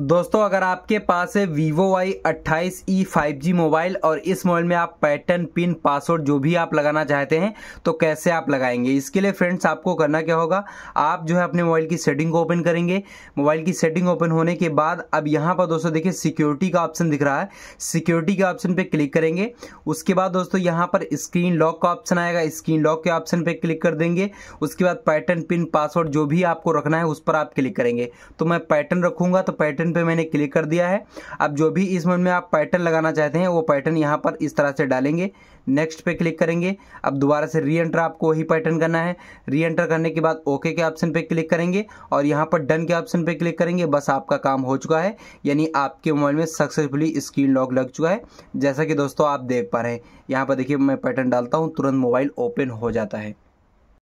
दोस्तों अगर आपके पास है वीवो वाई अट्ठाईस ई फाइव जी मोबाइल और इस मोबाइल में आप पैटर्न पिन पासवर्ड जो भी आप लगाना चाहते हैं तो कैसे आप लगाएंगे इसके लिए फ्रेंड्स आपको करना क्या होगा आप जो है अपने मोबाइल की सेटिंग को ओपन करेंगे मोबाइल की सेटिंग ओपन होने के बाद अब यहाँ पर दोस्तों देखिए सिक्योरिटी का ऑप्शन दिख रहा है सिक्योरिटी के ऑप्शन पर क्लिक करेंगे उसके बाद दोस्तों यहाँ पर स्क्रीन लॉक का ऑप्शन आएगा स्क्रीन लॉक के ऑप्शन पर क्लिक कर देंगे उसके बाद पैटर्न पिन पासवर्ड जो भी आपको रखना है उस पर आप क्लिक करेंगे तो मैं पैटर्न रखूंगा तो पैटर्न पैटर्न पे मैंने क्लिक कर दिया है अब जो भी इसमें में आप पैटर्न लगाना चाहते हैं वो पैटर्न यहाँ पर इस तरह से डालेंगे नेक्स्ट पे क्लिक करेंगे अब दोबारा से री एंटर आपको वही पैटर्न करना है री एंटर करने के बाद ओके के ऑप्शन पे क्लिक करेंगे और यहाँ पर डन के ऑप्शन पे क्लिक करेंगे बस आपका काम हो चुका है यानी आपके मोबाइल में सक्सेसफुली स्क्रीन लॉक लग चुका है जैसा कि दोस्तों आप देख पा रहे हैं यहाँ पर देखिए मैं पैटर्न डालता हूँ तुरंत मोबाइल ओपन हो जाता है